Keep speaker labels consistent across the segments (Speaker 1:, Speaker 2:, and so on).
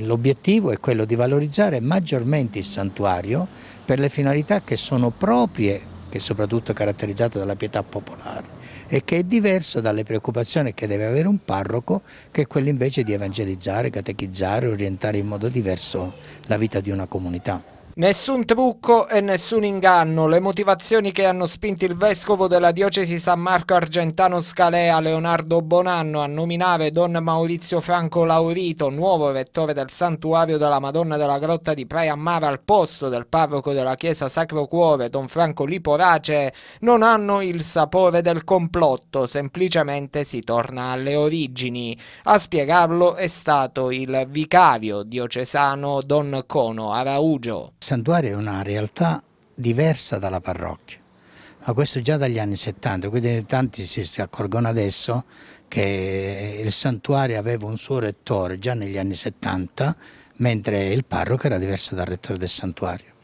Speaker 1: L'obiettivo è quello di valorizzare maggiormente il santuario per le finalità che sono proprie, che è soprattutto caratterizzato dalla pietà popolare e che è diverso dalle preoccupazioni che deve avere un parroco, che è quello invece di evangelizzare, catechizzare, orientare in modo diverso la vita di una comunità.
Speaker 2: Nessun trucco e nessun inganno, le motivazioni che hanno spinto il vescovo della diocesi San Marco Argentano Scalea, Leonardo Bonanno, a nominare Don Maurizio Franco Laurito, nuovo rettore del santuario della Madonna della Grotta di Praia Mare al posto del parroco della chiesa Sacro Cuore, Don Franco Liporace, non hanno il sapore del complotto, semplicemente si torna alle origini. A spiegarlo è stato il vicario diocesano Don Cono Araugio
Speaker 1: santuario è una realtà diversa dalla parrocchia, ma questo già dagli anni 70, quindi tanti si accorgono adesso che il santuario aveva un suo rettore già negli anni 70, mentre il parroco era diverso dal rettore del santuario.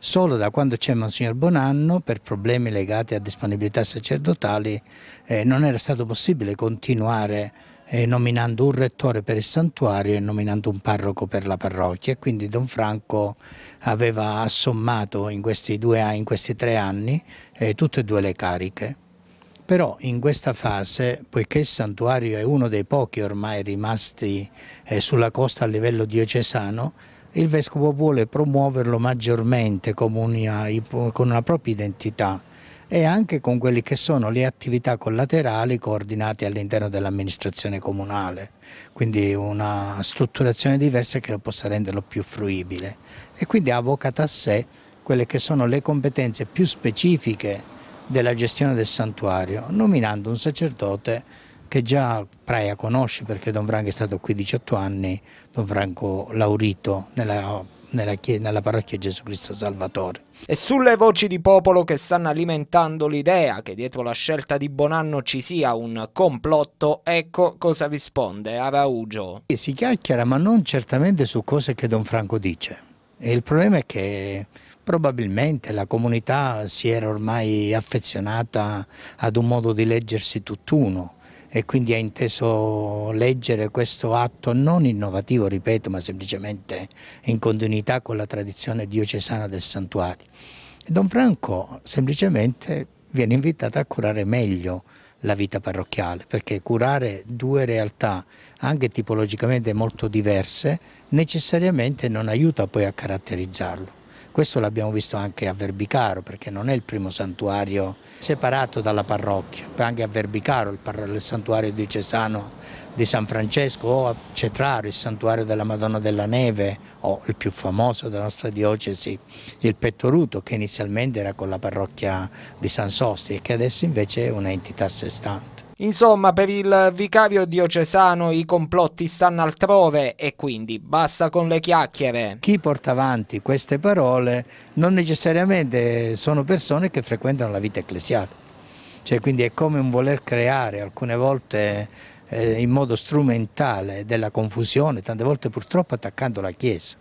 Speaker 1: Solo da quando c'è Monsignor Bonanno, per problemi legati a disponibilità sacerdotali, eh, non era stato possibile continuare eh, nominando un rettore per il santuario e nominando un parroco per la parrocchia. E quindi Don Franco aveva assommato in questi, due, in questi tre anni eh, tutte e due le cariche. Però in questa fase, poiché il santuario è uno dei pochi ormai rimasti eh, sulla costa a livello diocesano, il vescovo vuole promuoverlo maggiormente con una, con una propria identità e anche con quelle che sono le attività collaterali coordinate all'interno dell'amministrazione comunale, quindi una strutturazione diversa che lo possa renderlo più fruibile e quindi ha avvocato a sé quelle che sono le competenze più specifiche della gestione del santuario, nominando un sacerdote che già Praia conosce perché Don Franco è stato qui 18 anni, Don Franco Laurito nella nella, nella, parrocchia Gesù Cristo Salvatore.
Speaker 2: E sulle voci di popolo che stanno alimentando l'idea che dietro la scelta di Bonanno ci sia un complotto, ecco cosa risponde Araugio.
Speaker 1: Si chiacchiera ma non certamente su cose che Don Franco dice. E il problema è che probabilmente la comunità si era ormai affezionata ad un modo di leggersi tutt'uno e quindi ha inteso leggere questo atto non innovativo, ripeto, ma semplicemente in continuità con la tradizione diocesana del santuario. Don Franco semplicemente viene invitato a curare meglio la vita parrocchiale, perché curare due realtà, anche tipologicamente molto diverse, necessariamente non aiuta poi a caratterizzarlo. Questo l'abbiamo visto anche a Verbicaro perché non è il primo santuario separato dalla parrocchia, anche a Verbicaro il, il santuario di Cesano di San Francesco o a Cetraro il santuario della Madonna della Neve o il più famoso della nostra diocesi, il Pettoruto che inizialmente era con la parrocchia di San Sosti e che adesso invece è un'entità a sé stante.
Speaker 2: Insomma, per il vicario diocesano i complotti stanno altrove e quindi basta con le chiacchiere.
Speaker 1: Chi porta avanti queste parole non necessariamente sono persone che frequentano la vita ecclesiale. Cioè, quindi è come un voler creare alcune volte eh, in modo strumentale della confusione, tante volte purtroppo attaccando la Chiesa.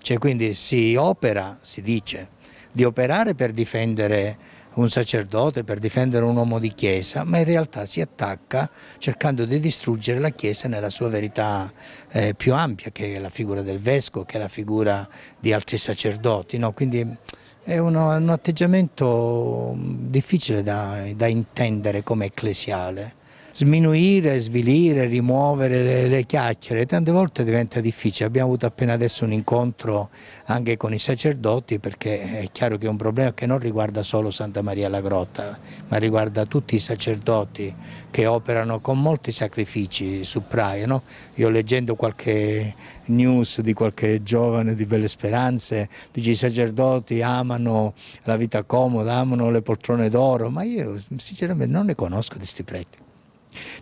Speaker 1: Cioè, quindi si opera, si dice, di operare per difendere un sacerdote per difendere un uomo di chiesa, ma in realtà si attacca cercando di distruggere la chiesa nella sua verità eh, più ampia, che è la figura del vescovo, che è la figura di altri sacerdoti. No? Quindi è uno, un atteggiamento mm, difficile da, da intendere come ecclesiale sminuire, svilire, rimuovere le, le chiacchiere, tante volte diventa difficile. Abbiamo avuto appena adesso un incontro anche con i sacerdoti perché è chiaro che è un problema che non riguarda solo Santa Maria la Grotta, ma riguarda tutti i sacerdoti che operano con molti sacrifici su Praia. No? Io leggendo qualche news di qualche giovane di Belle Speranze, dice i sacerdoti amano la vita comoda, amano le poltrone d'oro, ma io sinceramente non ne conosco di questi preti.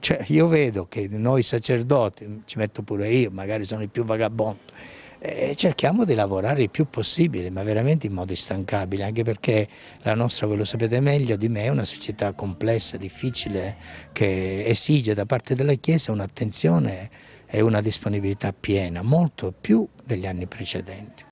Speaker 1: Cioè, io vedo che noi sacerdoti, ci metto pure io, magari sono il più vagabondo, e eh, cerchiamo di lavorare il più possibile, ma veramente in modo instancabile, anche perché la nostra, ve lo sapete meglio di me, è una società complessa, difficile, che esige da parte della Chiesa un'attenzione e una disponibilità piena, molto più degli anni precedenti.